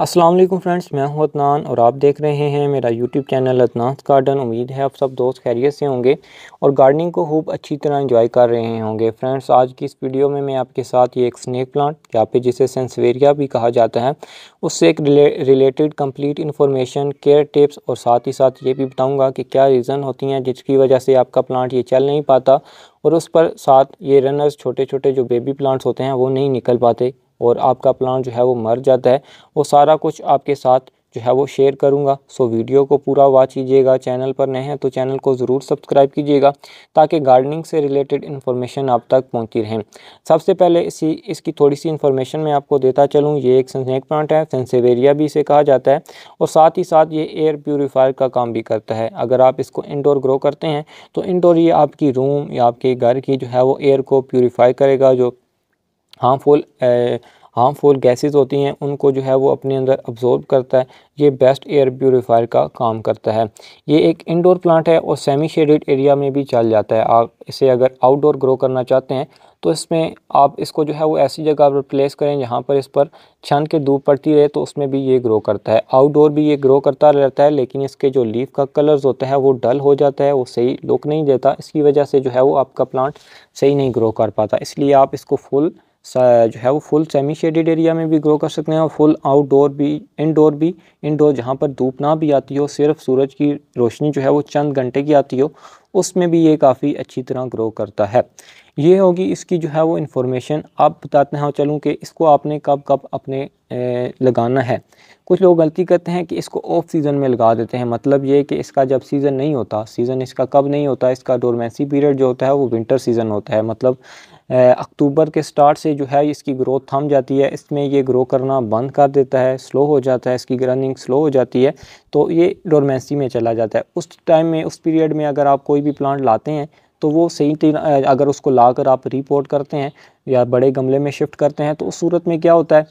Aslam friends मैं हूं अदनान और आप देख रहे हैं मेरा यूट्यूब चैनल अदनास गार्डन उम्मीद है आप सब दोस्त खैरियत से होंगे और गार्डनिंग को खूब अच्छी तरह एंजॉय कर रहे होंगे फ्रेंड्स आज की इस वीडियो में मैं आपके साथ ये एक स्नैक प्लांट या फिर जिसे सेंसवेरिया भी कहा जाता है उससे एक रिले, related complete information care tips और साथ ही साथ ये भी बताऊँगा कि क्या रीज़न होती हैं जिसकी वजह से आपका प्लांट ये चल नहीं पाता और उस पर साथ ये रनर्स छोटे छोटे जो बेबी प्लांट्स होते हैं वो नहीं निकल पाते और आपका प्लांट जो है वो मर जाता है वो सारा कुछ आपके साथ जो है वो शेयर करूँगा सो वीडियो को पूरा वॉच कीजिएगा चैनल पर नए हैं तो चैनल को ज़रूर सब्सक्राइब कीजिएगा ताकि गार्डनिंग से रिलेटेड इन्फॉर्मेशन आप तक पहुँची रहें सबसे पहले इसी इसकी थोड़ी सी इन्फॉर्मेशन मैं आपको देता चलूँ ये एक सनसनेक प्लांट है सेंसेवेरिया भी इसे कहा जाता है और साथ ही साथ ये एयर प्योरीफायर का काम भी करता है अगर आप इसको इनडोर ग्रो करते हैं तो इनडोर ये आपकी रूम या आपके घर की जो है वो एयर को प्योरीफाई करेगा जो हार्मफुल हार्मफुल गैसेस होती हैं उनको जो है वो अपने अंदर अब्जॉर्ब करता है ये बेस्ट एयर प्योरीफायर का काम करता है ये एक इंडोर प्लांट है और सेमी शेडेड एरिया में भी चल जाता है आप इसे अगर आउटडोर ग्रो करना चाहते हैं तो इसमें आप इसको जो है वो ऐसी जगह पर प्लेस करें जहाँ पर इस पर छन के धूप पड़ती रहे तो उसमें भी ये ग्रो करता है आउटडोर भी ये ग्रो करता रहता है लेकिन इसके जो लीफ का कलर्स होता है वो डल हो जाता है वो सही लुक नहीं देता इसकी वजह से जो है वो आपका प्लांट सही नहीं ग्रो कर पाता इसलिए आप इसको फुल जो है वो फुल सेमी शेडेड एरिया में भी ग्रो कर सकते हैं और फुल आउटडोर भी इनडोर भी इनडोर जहाँ पर धूप ना भी आती हो सिर्फ सूरज की रोशनी जो है वो चंद घंटे की आती हो उसमें भी ये काफ़ी अच्छी तरह ग्रो करता है ये होगी इसकी जो है वो इन्फॉर्मेशन आप बताते हैं हाँ, चलूँ कि इसको आपने कब कब अपने लगाना है कुछ लोग गलती करते हैं कि इसको ऑफ सीज़न में लगा देते हैं मतलब ये कि इसका जब सीज़न नहीं होता सीज़न इसका कब नहीं होता इसका डोरमेंसी पीरियड जो होता है वो विंटर सीज़न होता है मतलब अक्टूबर के स्टार्ट से जो है इसकी ग्रोथ थम जाती है इसमें ये ग्रो करना बंद कर देता है स्लो हो जाता है इसकी रनिंग स्लो हो जाती है तो ये डोरमेंसी में चला जाता है उस टाइम में उस पीरियड में अगर आप कोई भी प्लांट लाते हैं तो वो सही अगर उसको लाकर आप रिपोर्ट करते हैं या बड़े गमले में शिफ्ट करते हैं तो उस सूरत में क्या होता है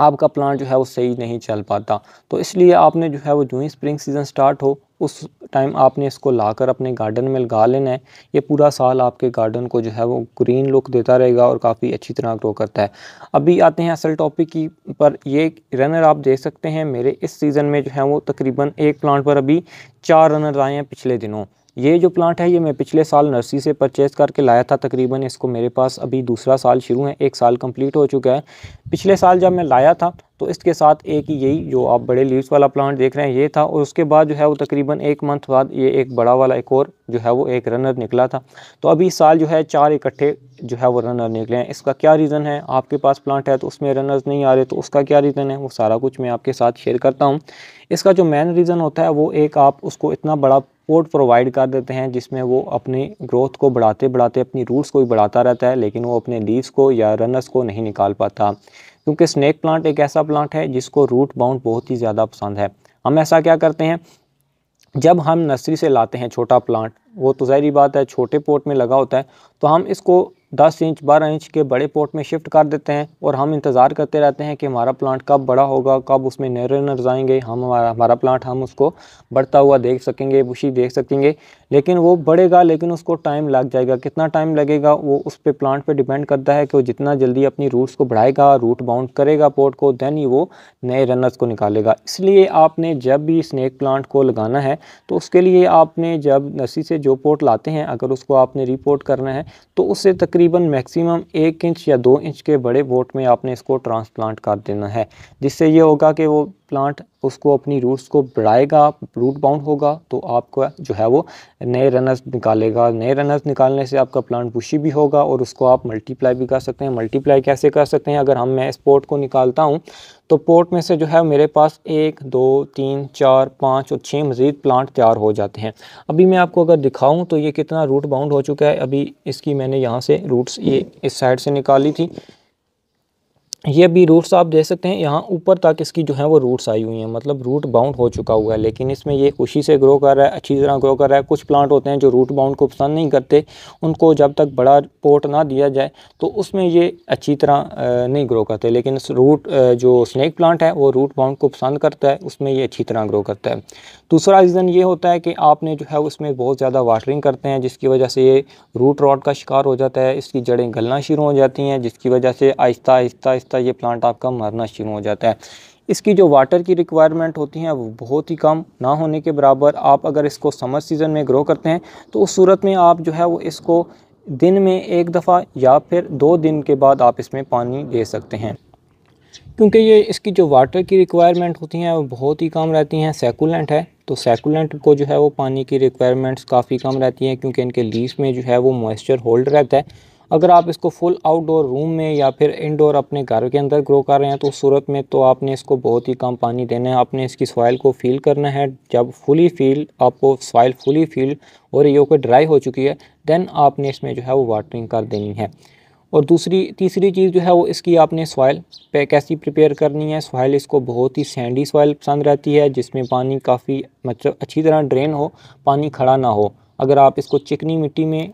आपका प्लांट जो है वो सही नहीं चल पाता तो इसलिए आपने जो है वो जो ही स्प्रिंग सीज़न स्टार्ट हो उस टाइम आपने इसको लाकर अपने गार्डन में लगा लेना है ये पूरा साल आपके गार्डन को जो है वो ग्रीन लुक देता रहेगा और काफ़ी अच्छी तरह ग्रो करता है अभी आते हैं असल टॉपिक की पर ये रनर आप देख सकते हैं मेरे इस सीज़न में जो है वो तकरीबन एक प्लांट पर अभी चार रनर आए हैं पिछले दिनों ये जो प्लांट है ये मैं पिछले साल नर्सरी से परचेज़ करके लाया था तकरीबन इसको मेरे पास अभी दूसरा साल शुरू है एक साल कंप्लीट हो चुका है पिछले साल जब मैं लाया था तो इसके साथ एक यही जो आप बड़े लीव्स वाला प्लांट देख रहे हैं ये था और उसके बाद जो है वो तकरीबन एक मंथ बाद ये एक बड़ा वाला एक और जो है वो एक रनर निकला था तो अभी साल जो है चार इकट्ठे जो है वो रनर निकले हैं इसका क्या रीज़न है आपके पास प्लांट है तो उसमें रनर्स नहीं आ रहे तो उसका क्या रीज़न है वो सारा कुछ मैं आपके साथ शेयर करता हूँ इसका जो मेन रीज़न होता है वो एक आप उसको इतना बड़ा पोर्ट प्रोवाइड कर देते हैं जिसमें वो अपने ग्रोथ को बढ़ाते बढ़ाते अपनी रूट्स को भी बढ़ाता रहता है लेकिन वो अपने लीव्स को या रनर्स को नहीं निकाल पाता क्योंकि स्नैक प्लांट एक ऐसा प्लांट है जिसको रूट बाउंड बहुत ही ज़्यादा पसंद है हम ऐसा क्या करते हैं जब हम नर्सरी से लाते हैं छोटा प्लांट वो तो जहरी बात है छोटे पोट में लगा होता है तो हम इसको 10 इंच 12 इंच के बड़े पोर्ट में शिफ्ट कर देते हैं और हम इंतज़ार करते रहते हैं कि हमारा प्लांट कब बड़ा होगा कब उसमें नर्स आएंगे हम हमारा हमारा प्लांट हम उसको बढ़ता हुआ देख सकेंगे बुशी देख सकेंगे लेकिन वो बढ़ेगा लेकिन उसको टाइम लग जाएगा कितना टाइम लगेगा वो उस पर प्लांट पर डिपेंड करता है कि वो जितना जल्दी अपनी रूट्स को बढ़ाएगा रूट बाउंड करेगा पोर्ट को देन ही वो नए रनर्स को निकालेगा इसलिए आपने जब भी स्नैक प्लांट को लगाना है तो उसके लिए आपने जब नसी से जो पोर्ट लाते हैं अगर उसको आपने रिपोर्ट करना है तो उससे तकरीबन तकरीबन मैक्सिमम एक इंच या दो इंच के बड़े बोट में आपने इसको ट्रांसप्लांट कर देना है जिससे ये होगा कि वो प्लांट उसको अपनी रूट्स को बढ़ाएगा रूट बाउंड होगा तो आपको जो है वो नए रनर्स निकालेगा नए रनर्स निकालने से आपका प्लांट बुशी भी होगा और उसको आप मल्टीप्लाई भी कर सकते हैं मल्टीप्लाई कैसे कर सकते हैं अगर हम मैं इस पोर्ट को निकालता हूँ तो पोर्ट में से जो है मेरे पास एक दो तीन चार पाँच और छः मज़ीद प्लांट तैयार हो जाते हैं अभी मैं आपको अगर दिखाऊँ तो ये कितना रूट बाउंड हो चुका है अभी इसकी मैंने यहाँ से रूट्स ये इस साइड से निकाली थी ये भी रूट्स आप देख सकते हैं यहाँ ऊपर तक इसकी जो है वो रूट्स आई हुई हैं मतलब रूट बाउंड हो चुका हुआ है लेकिन इसमें ये खुशी से ग्रो कर रहा है अच्छी तरह ग्रो कर रहा है कुछ प्लांट होते हैं जो रूट बाउंड को पसंद नहीं करते उनको जब तक बड़ा पोर्ट ना दिया जाए तो उसमें ये अच्छी तरह नहीं ग्रो करते लेकिन रूट जो स्नैक प्लांट है वो रूट बाउंड को पसंद करता है उसमें ये अच्छी तरह ग्रो करता है दूसरा रीज़न ये होता है कि आपने जो है उसमें बहुत ज़्यादा वाटरिंग करते हैं जिसकी वजह से ये रूट रॉड का शिकार हो जाता है इसकी जड़ें गलना शुरू हो जाती हैं जिसकी वजह से आहिस्ता आहिस्ता आहिस्ता ये प्लांट आपका मरना शुरू हो जाता है इसकी जो वाटर की रिक्वायरमेंट होती है वो बहुत ही कम ना होने के बराबर आप अगर इसको समर सीज़न में ग्रो करते हैं तो उस सूरत में आप जो है वो इसको दिन में एक दफ़ा या फिर दो दिन के बाद आप इसमें पानी दे सकते हैं क्योंकि ये इसकी जो वाटर की रिक्वायरमेंट होती हैं वो बहुत ही कम रहती हैं सेकुलेंट है तो सेकुलेंट को जो है वो पानी की रिक्वायरमेंट्स काफ़ी कम रहती हैं क्योंकि इनके लीफ में जो है वो मॉइस्चर होल्ड रहता है अगर आप इसको फुल आउटडोर रूम में या फिर इनडोर अपने घर के अंदर ग्रो कर रहे हैं तो सूरत में तो आपने इसको बहुत ही कम पानी देना है आपने इसकी सॉइल को फील करना है जब फुली फील आपको सॉइल फुली फील और ये होकर ड्राई हो चुकी है दैन आपने इसमें जो है वो वाटरिंग कर देनी है और दूसरी तीसरी चीज़ जो है वो इसकी आपने सॉइल पे कैसी प्रिपेयर करनी है सॉइल इसको बहुत ही सैंडी सॉइल पसंद रहती है जिसमें पानी काफ़ी मतलब अच्छी तरह ड्रेन हो पानी खड़ा ना हो अगर आप इसको चिकनी मिट्टी में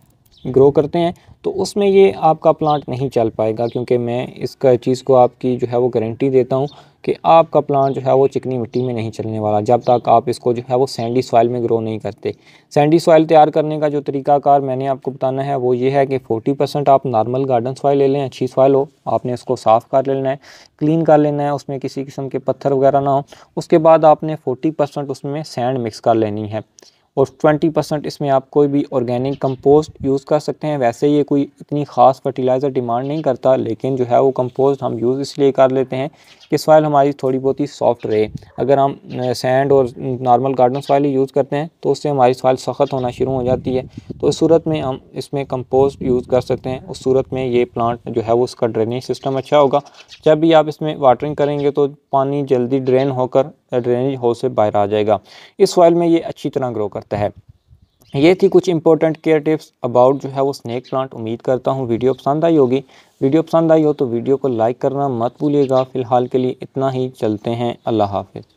ग्रो करते हैं तो उसमें ये आपका प्लांट नहीं चल पाएगा क्योंकि मैं इस चीज़ को आपकी जो है वो गारंटी देता हूँ कि आपका प्लांट जो है वो चिकनी मिट्टी में नहीं चलने वाला जब तक आप इसको जो है वो सैंडी सॉइल में ग्रो नहीं करते सैंडी सॉइल तैयार करने का जो तरीकाकार मैंने आपको बताना है वो ये है कि 40 परसेंट आप नॉर्मल गार्डन सॉइल ले लें अच्छी सॉइल हो आपने उसको साफ़ कर लेना है क्लीन कर लेना है उसमें किसी किस्म के पत्थर वगैरह ना हो उसके बाद आपने फोर्टी उसमें सैंड मिक्स कर लेनी है और 20 परसेंट इसमें आप कोई भी ऑर्गेनिक कंपोस्ट यूज़ कर सकते हैं वैसे ये कोई इतनी ख़ास फर्टिलाइज़र डिमांड नहीं करता लेकिन जो है वो कंपोस्ट हम यूज़ इसलिए कर लेते हैं कि सॉइल हमारी थोड़ी बहुत ही सॉफ्ट रहे अगर हम सैंड और नॉर्मल गार्डन सॉइल ही यूज़ करते हैं तो उससे हमारी सॉइल सख्त होना शुरू हो जाती है तो उस सूरत में हम इसमें कंपोस्ट यूज़ कर सकते हैं उस सूरत में ये प्लांट जो है वो उसका ड्रेनेज सिस्टम अच्छा होगा जब भी आप इसमें वाटरिंग करेंगे तो पानी जल्दी ड्रेन होकर ड्रेनेज होल से बाहर आ जाएगा इस सॉइल में ये अच्छी तरह ग्रो करता है ये थी कुछ इंपॉर्टेंट केयर टिप्स अबाउट जो है वो स्नैक प्लांट उम्मीद करता हूँ वीडियो पसंद आई होगी वीडियो पसंद आई हो तो वीडियो को लाइक करना मत भूलिएगा फ़िलहाल के लिए इतना ही चलते हैं अल्लाह हाफिज़